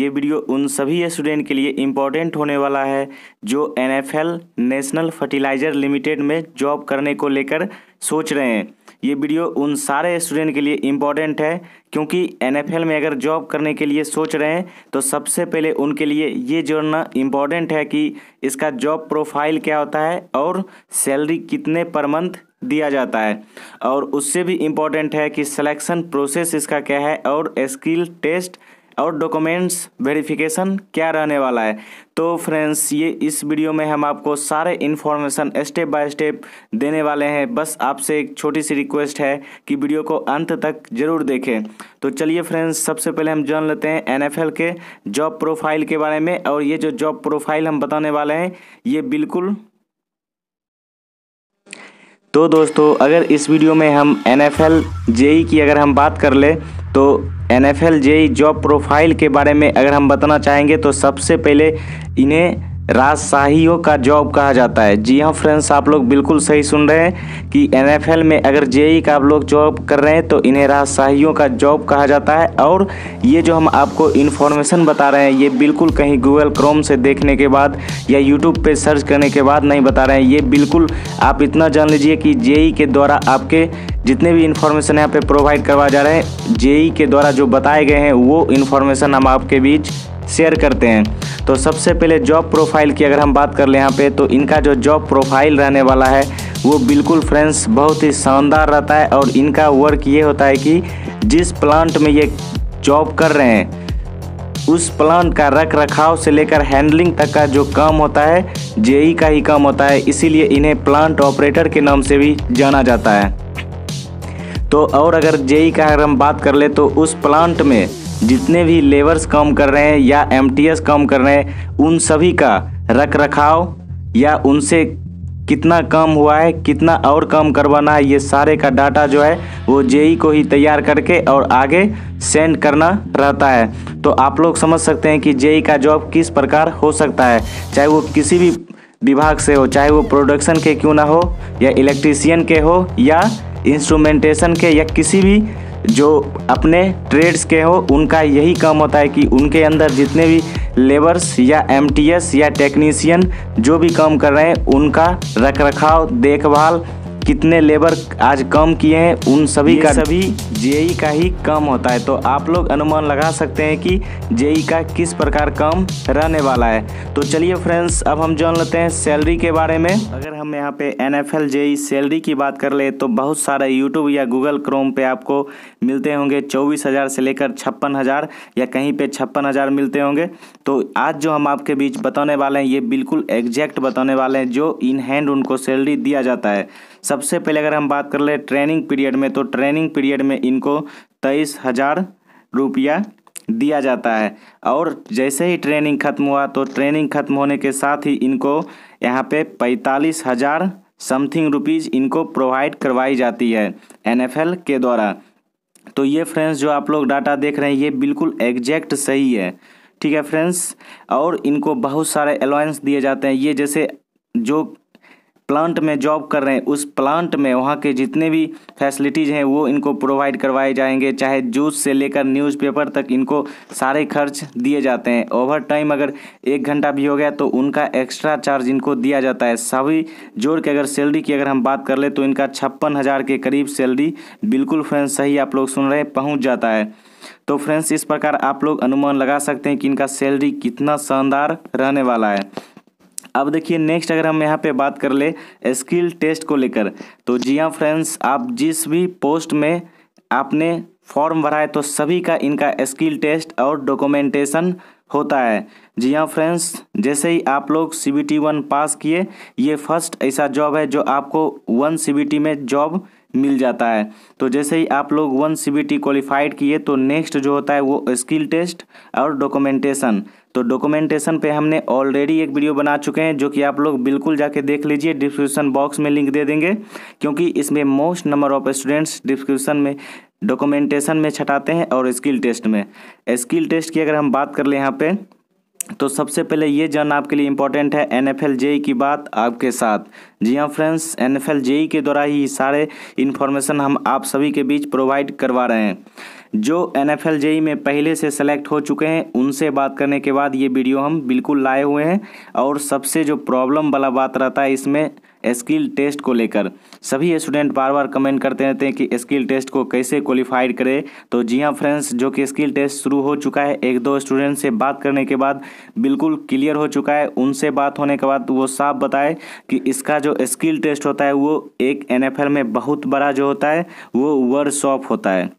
ये वीडियो उन सभी स्टूडेंट के लिए इम्पोर्टेंट होने वाला है जो एल नेशनल फर्टिलाइजर लिमिटेड में जॉब करने को लेकर सोच रहे हैं ये वीडियो उन सारे स्टूडेंट के लिए इम्पॉर्टेंट है क्योंकि एल में अगर जॉब करने के लिए सोच रहे हैं तो सबसे पहले उनके लिए ये जानना इम्पॉर्टेंट है कि इसका जॉब प्रोफाइल क्या होता है और सैलरी कितने पर मंथ दिया जाता है और उससे भी इम्पॉर्टेंट है कि सिलेक्शन प्रोसेस इसका क्या है और स्किल टेस्ट और डॉक्यूमेंट्स वेरिफिकेशन क्या रहने वाला है तो फ्रेंड्स ये इस वीडियो में हम आपको सारे इन्फॉर्मेशन स्टेप बाय स्टेप देने वाले हैं बस आपसे एक छोटी सी रिक्वेस्ट है कि वीडियो को अंत तक जरूर देखें तो चलिए फ्रेंड्स सबसे पहले हम जान लेते हैं एनएफएल के जॉब प्रोफाइल के बारे में और ये जो जॉब प्रोफाइल हम बताने वाले हैं ये बिल्कुल तो दोस्तों अगर इस वीडियो में हम एन एफ e की अगर हम बात कर ले तो N F L job profile के बारे में अगर हम बताना चाहेंगे तो सबसे पहले इन्हें राजशाहियों का जॉब कहा जाता है जी हाँ फ्रेंड्स आप लोग बिल्कुल सही सुन रहे हैं कि एन में अगर जे का आप लोग जॉब कर रहे हैं तो इन्हें राजशाहियों का जॉब कहा जाता है और ये जो हम आपको इन्फॉर्मेशन बता रहे हैं ये बिल्कुल कहीं गूगल क्रोम से देखने के बाद या यूट्यूब पर सर्च करने के बाद नहीं बता रहे हैं ये बिल्कुल आप इतना जान लीजिए कि जे के द्वारा आपके जितने भी इन्फॉर्मेशन यहाँ पे प्रोवाइड करवा जा रहे हैं जेई के द्वारा जो बताए गए हैं वो इन्फॉर्मेशन हम आपके बीच शेयर करते हैं तो सबसे पहले जॉब प्रोफाइल की अगर हम बात कर लें यहाँ पे तो इनका जो जॉब प्रोफाइल रहने वाला है वो बिल्कुल फ्रेंड्स बहुत ही शानदार रहता है और इनका वर्क ये होता है कि जिस प्लांट में ये जॉब कर रहे हैं उस प्लांट का रख रखाव से लेकर हैंडलिंग तक का जो काम होता है जेई का ही काम होता है इसीलिए इन्हें प्लांट ऑपरेटर के नाम से भी जाना जाता है तो और अगर जेई का अगर हम बात कर ले तो उस प्लांट में जितने भी लेबर्स काम कर रहे हैं या एम काम कर रहे हैं उन सभी का रख रखाव या उनसे कितना काम हुआ है कितना और काम करवाना है ये सारे का डाटा जो है वो जेई को ही तैयार करके और आगे सेंड करना रहता है तो आप लोग समझ सकते हैं कि जेई का जॉब किस प्रकार हो सकता है चाहे वो किसी भी विभाग से हो चाहे वो प्रोडक्शन के क्यों ना हो या इलेक्ट्रीशियन के हो या इंस्ट्रूमेंटेशन के या किसी भी जो अपने ट्रेड्स के हो उनका यही काम होता है कि उनके अंदर जितने भी लेबर्स या एमटीएस या टेक्नीशियन जो भी काम कर रहे हैं उनका रख रखाव देखभाल कितने लेबर आज कम किए हैं उन सभी का सभी जेई का ही कम होता है तो आप लोग अनुमान लगा सकते हैं कि जेई का किस प्रकार कम रहने वाला है तो चलिए फ्रेंड्स अब हम जान लेते हैं सैलरी के बारे में अगर हम यहाँ पे N F L JE salary की बात कर ले तो बहुत सारे यूट्यूब या गूगल क्रोम पे आपको मिलते होंगे चौबीस हज़ार से लेकर छप्पन हज़ार या कहीं पर छप्पन हज़ार मिलते होंगे तो आज जो हम आपके बीच बताने वाले हैं ये बिल्कुल एग्जैक्ट बताने वाले हैं जो इन हैंड उनको सैलरी दिया जाता है सबसे पहले अगर हम बात कर ले ट्रेनिंग पीरियड में तो ट्रेनिंग पीरियड में इनको तेईस हज़ार रुपया दिया जाता है और जैसे ही ट्रेनिंग ख़त्म हुआ तो ट्रेनिंग ख़त्म होने के साथ ही इनको यहाँ पे पैंतालीस हज़ार समथिंग रुपीज़ इनको प्रोवाइड करवाई जाती है एनएफएल के द्वारा तो ये फ्रेंड्स जो आप लोग डाटा देख रहे हैं ये बिल्कुल एग्जैक्ट सही है ठीक है फ्रेंड्स और इनको बहुत सारे अलाउंस दिए जाते हैं ये जैसे जो प्लांट में जॉब कर रहे हैं उस प्लांट में वहाँ के जितने भी फैसिलिटीज़ हैं वो इनको प्रोवाइड करवाए जाएंगे चाहे जूस से लेकर न्यूज़पेपर तक इनको सारे खर्च दिए जाते हैं ओवर टाइम अगर एक घंटा भी हो गया तो उनका एक्स्ट्रा चार्ज इनको दिया जाता है सभी जोड़ के अगर सैलरी की अगर हम बात कर ले तो इनका छप्पन हज़ार के करीब सैलरी बिल्कुल फ्रेंड्स सही आप लोग सुन रहे पहुँच जाता है तो फ्रेंड्स इस प्रकार आप लोग अनुमान लगा सकते हैं कि इनका सैलरी कितना शानदार रहने वाला है अब देखिए नेक्स्ट अगर हम यहाँ पे बात कर ले स्किल टेस्ट को लेकर तो जी हाँ फ्रेंड्स आप जिस भी पोस्ट में आपने फॉर्म भरा है तो सभी का इनका स्किल टेस्ट और डॉक्यूमेंटेशन होता है जी हाँ फ्रेंड्स जैसे ही आप लोग C B T one pass किए ये फर्स्ट ऐसा जॉब है जो आपको वन सी बी टी में जॉब मिल जाता है तो जैसे ही आप लोग one C B T qualified किए तो नेक्स्ट जो होता है वो स्किल टेस्ट और डॉक्यूमेंटेशन तो डॉक्यूमेंटेशन पे हमने ऑलरेडी एक वीडियो बना चुके हैं जो कि आप लोग बिल्कुल जाके देख लीजिए डिस्क्रिप्शन बॉक्स में लिंक दे देंगे क्योंकि इसमें most number of students description में डॉक्यूमेंटेशन में छटाते हैं और स्किल टेस्ट में स्किल टेस्ट की अगर हम बात कर लें यहाँ पे तो सबसे पहले ये जानना आपके लिए इम्पोर्टेंट है एन एफ एल की बात आपके साथ जी हाँ फ्रेंड्स एन एफ एल के द्वारा ही सारे इन्फॉर्मेशन हम आप सभी के बीच प्रोवाइड करवा रहे हैं जो एन एफ एल में पहले से सेलेक्ट हो चुके हैं उनसे बात करने के बाद ये वीडियो हम बिल्कुल लाए हुए हैं और सबसे जो प्रॉब्लम वाला बात रहता है इसमें स्किल टेस्ट को लेकर सभी स्टूडेंट बार बार कमेंट करते रहते हैं कि स्किल टेस्ट को कैसे क्वालिफाइड करें तो जी हाँ फ्रेंड्स जो कि स्किल टेस्ट शुरू हो चुका है एक दो स्टूडेंट से बात करने के बाद बिल्कुल क्लियर हो चुका है उनसे बात होने के बाद वो साफ बताए कि इसका जो स्किल टेस्ट होता है वो एक एन में बहुत बड़ा जो होता है वो वर्कशॉप होता है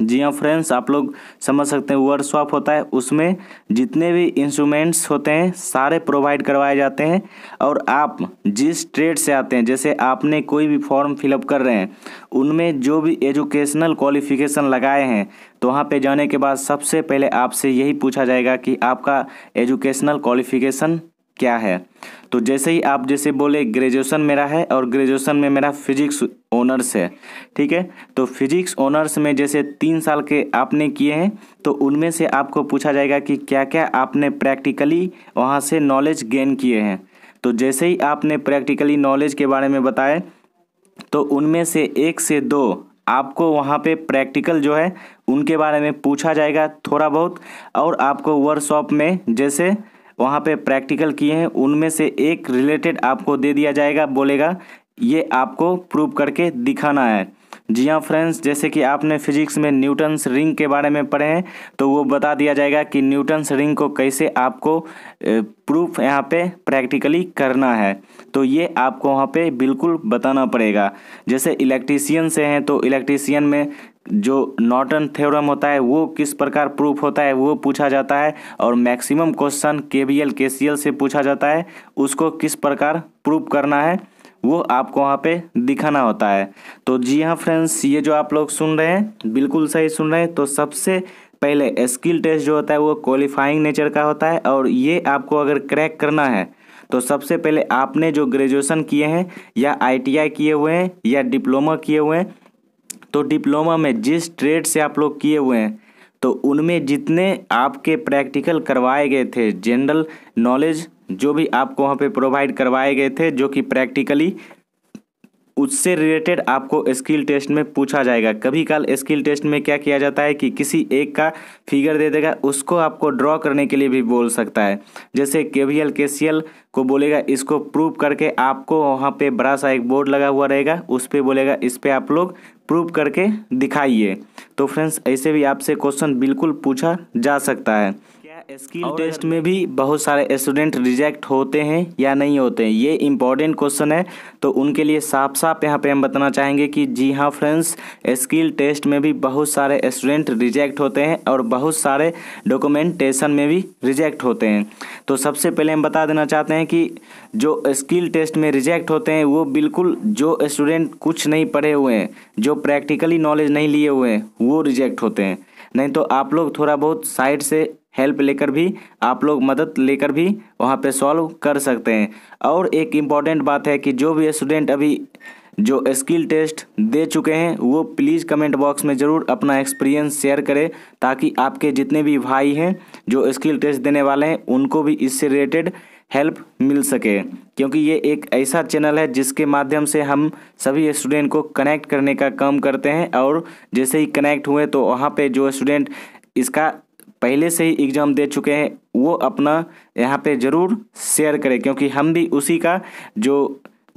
जी हाँ फ्रेंड्स आप लोग समझ सकते हैं वर्कशॉप होता है उसमें जितने भी इंस्ट्रूमेंट्स होते हैं सारे प्रोवाइड करवाए जाते हैं और आप जिस ट्रेड से आते हैं जैसे आपने कोई भी फॉर्म फिलअप कर रहे हैं उनमें जो भी एजुकेशनल क्वालिफिकेशन लगाए हैं तो वहाँ पे जाने के बाद सबसे पहले आपसे यही पूछा जाएगा कि आपका एजुकेशनल क्वालिफिकेशन क्या है तो जैसे ही आप जैसे बोले ग्रेजुएशन मेरा है और ग्रेजुएशन में मेरा फिजिक्स ऑनर्स है ठीक है तो फिजिक्स ऑनर्स में जैसे तीन साल के आपने किए हैं तो उनमें से आपको पूछा जाएगा कि क्या क्या आपने प्रैक्टिकली वहाँ से नॉलेज गेन किए हैं तो जैसे ही आपने प्रैक्टिकली नॉलेज के बारे में बताए तो उनमें से एक से दो आपको वहाँ पे प्रैक्टिकल जो है उनके बारे में पूछा जाएगा थोड़ा बहुत और आपको वर्कशॉप में जैसे वहाँ पे प्रैक्टिकल किए हैं उनमें से एक रिलेटेड आपको दे दिया जाएगा बोलेगा ये आपको प्रूव करके दिखाना है जी हाँ फ्रेंड्स जैसे कि आपने फिजिक्स में न्यूटन्स रिंग के बारे में पढ़े हैं तो वो बता दिया जाएगा कि न्यूटन्स रिंग को कैसे आपको प्रूफ यहाँ पे प्रैक्टिकली करना है तो ये आपको वहाँ पे बिल्कुल बताना पड़ेगा जैसे इलेक्ट्रीसियन से हैं तो इलेक्ट्रीसियन में जो नॉटन थ्योरम होता है वो किस प्रकार प्रूफ होता है वो पूछा जाता है और मैक्सिमम क्वेश्चन के बी एल के सी एल से पूछा जाता है उसको किस प्रकार प्रूफ करना है वो आपको वहाँ पे दिखाना होता है तो जी हाँ फ्रेंड्स ये जो आप लोग सुन रहे हैं बिल्कुल सही सुन रहे हैं तो सबसे पहले स्किल टेस्ट जो होता है वो क्वालिफाइंग नेचर का होता है और ये आपको अगर क्रैक करना है तो सबसे पहले आपने जो ग्रेजुएशन किए हैं या आईटीआई किए हुए हैं या डिप्लोमा किए हुए हैं तो डिप्लोमा में जिस ट्रेड से आप लोग किए हुए हैं तो उनमें जितने आपके प्रैक्टिकल करवाए गए थे जनरल नॉलेज जो भी आपको वहाँ पे प्रोवाइड करवाए गए थे जो कि प्रैक्टिकली उससे रिलेटेड आपको स्किल टेस्ट में पूछा जाएगा कभी काल स्किल टेस्ट में क्या किया जाता है कि किसी एक का फिगर दे देगा उसको आपको ड्रॉ करने के लिए भी बोल सकता है जैसे के वी एल के सी एल को बोलेगा इसको प्रूव करके आपको वहाँ पे बड़ा सा एक बोर्ड लगा हुआ रहेगा उस पर बोलेगा इस पर आप लोग प्रूव करके दिखाइए तो फ्रेंड्स ऐसे भी आपसे क्वेश्चन बिल्कुल पूछा जा सकता है स्किल टेस्ट में भी बहुत सारे स्टूडेंट रिजेक्ट होते हैं या नहीं होते हैं ये इंपॉर्टेंट क्वेश्चन है तो उनके लिए साफ साफ यहाँ पे हम बताना चाहेंगे कि जी हाँ फ्रेंड्स स्किल टेस्ट में भी बहुत सारे स्टूडेंट रिजेक्ट होते हैं और बहुत सारे डॉक्यूमेंटेशन में भी रिजेक्ट होते हैं तो सबसे पहले हम बता देना चाहते हैं कि जो स्किल टेस्ट में रिजेक्ट होते हैं वो बिल्कुल जो स्टूडेंट कुछ नहीं पढ़े हुए हैं जो प्रैक्टिकली नॉलेज नहीं लिए हुए हैं वो रिजेक्ट होते हैं नहीं तो आप लोग थोड़ा बहुत साइड से हेल्प लेकर भी आप लोग मदद लेकर भी वहाँ पे सॉल्व कर सकते हैं और एक इम्पॉर्टेंट बात है कि जो भी स्टूडेंट अभी जो स्किल टेस्ट दे चुके हैं वो प्लीज़ कमेंट बॉक्स में ज़रूर अपना एक्सपीरियंस शेयर करें ताकि आपके जितने भी भाई हैं जो स्किल टेस्ट देने वाले हैं उनको भी इससे रिलेटेड हेल्प मिल सके क्योंकि ये एक ऐसा चैनल है जिसके माध्यम से हम सभी स्टूडेंट को कनेक्ट करने का काम करते हैं और जैसे ही कनेक्ट हुए तो वहाँ पे जो स्टूडेंट इसका पहले से ही एग्ज़ाम दे चुके हैं वो अपना यहाँ पे ज़रूर शेयर करें क्योंकि हम भी उसी का जो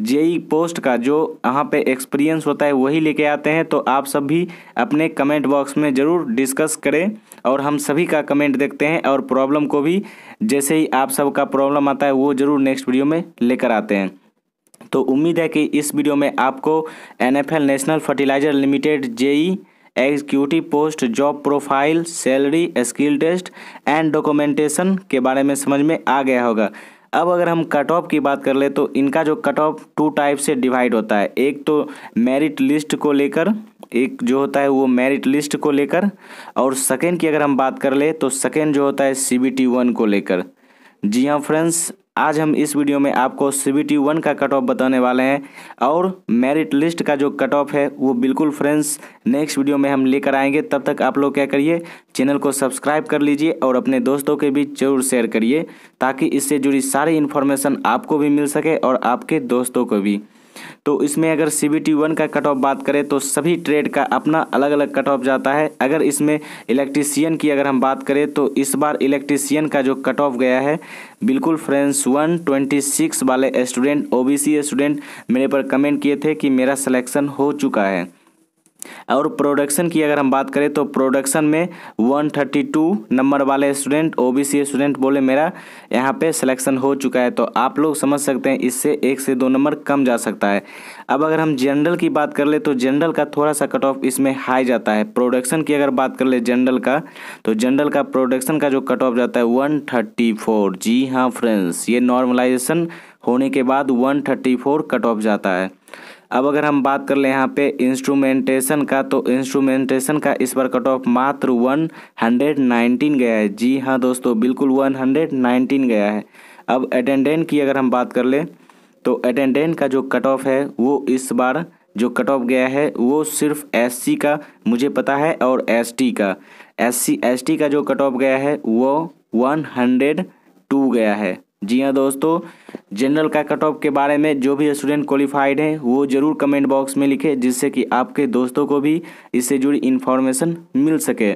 जेई पोस्ट का जो यहाँ पे एक्सपीरियंस होता है वही लेके आते हैं तो आप सब भी अपने कमेंट बॉक्स में ज़रूर डिस्कस करें और हम सभी का कमेंट देखते हैं और प्रॉब्लम को भी जैसे ही आप सब का प्रॉब्लम आता है वो ज़रूर नेक्स्ट वीडियो में लेकर आते हैं तो उम्मीद है कि इस वीडियो में आपको N National Fertilizer Limited JE executive post job profile salary skill test and documentation के बारे में समझ में आ गया होगा अब अगर हम कट ऑफ की बात कर ले तो इनका जो कट ऑफ टू टाइप से डिवाइड होता है एक तो मेरिट लिस्ट को लेकर एक जो होता है वो मेरिट लिस्ट को लेकर और सेकेंड की अगर हम बात कर ले तो सेकेंड जो होता है सी बी टी वन को लेकर जी हाँ फ्रेंड्स आज हम इस वीडियो में आपको सी बी टी वन का कट ऑफ बताने वाले हैं और मेरिट लिस्ट का जो कट ऑफ है वो बिल्कुल फ्रेंड्स नेक्स्ट वीडियो में हम लेकर आएंगे तब तक आप लोग क्या करिए चैनल को सब्सक्राइब कर लीजिए और अपने दोस्तों के बीच जरूर शेयर करिए ताकि इससे जुड़ी सारी इन्फॉर्मेशन आपको भी मिल सके और आपके दोस्तों को भी तो इसमें अगर सी बी टी वन का कट ऑफ बात करें तो सभी ट्रेड का अपना अलग अलग कट ऑफ जाता है अगर इसमें इलेक्ट्रीसियन की अगर हम बात करें तो इस बार इलेक्ट्रीसियन का जो कट ऑफ गया है बिल्कुल फ्रेंड्स वन ट्वेंटी सिक्स वाले स्टूडेंट ओबीसी स्टूडेंट मेरे पर कमेंट किए थे कि मेरा सिलेक्शन हो चुका है और प्रोडक्शन की अगर हम बात करें तो प्रोडक्शन में 132 नंबर वाले स्टूडेंट ओबीसी स्टूडेंट बोले मेरा यहाँ पे सिलेक्शन हो चुका है तो आप लोग समझ सकते हैं इससे एक से दो नंबर कम जा सकता है अब अगर हम जनरल की बात कर ले तो जनरल का थोड़ा सा कट ऑफ इसमें हाई जाता है प्रोडक्शन की अगर बात कर ले जनरल का तो जनरल का प्रोडक्शन का जो कट ऑफ जाता है फोर जी हाँ फ्रेंड्स ये नॉर्मलाइजेशन होने के बाद 134 कट ऑफ जाता है अब अगर हम बात कर लें यहाँ पे इंस्ट्रूमेंटेशन का तो इंस्ट्रूमेंटेशन का इस बार कट ऑफ मात्र 119 गया है जी हाँ दोस्तों बिल्कुल 119 गया है अब अटेंडेंट की अगर हम बात कर लें तो अटेंडेंट का जो कट ऑफ है वो इस बार जो कट ऑफ गया है वो सिर्फ एस का मुझे पता है और एस का एस सी का जो कट ऑफ गया है वो वन टू गया है जी हाँ दोस्तों जनरल का कट ऑफ के बारे में जो भी स्टूडेंट क्वालिफाइड हैं वो ज़रूर कमेंट बॉक्स में लिखें जिससे कि आपके दोस्तों को भी इससे जुड़ी इन्फॉर्मेशन मिल सके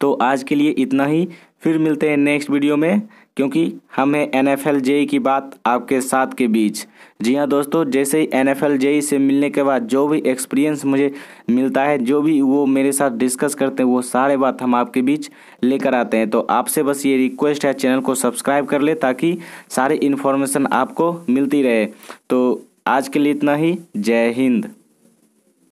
तो आज के लिए इतना ही फिर मिलते हैं नेक्स्ट वीडियो में क्योंकि हम हैं एन एफ एल जेई की बात आपके साथ के बीच जी हाँ दोस्तों जैसे ही एन एफ एल जेई से मिलने के बाद जो भी एक्सपीरियंस मुझे मिलता है जो भी वो मेरे साथ डिस्कस करते हैं वो सारे बात हम आपके बीच लेकर आते हैं तो आपसे बस ये रिक्वेस्ट है चैनल को सब्सक्राइब कर ले ताकि सारी इन्फॉर्मेशन आपको मिलती रहे तो आज के लिए इतना ही जय हिंद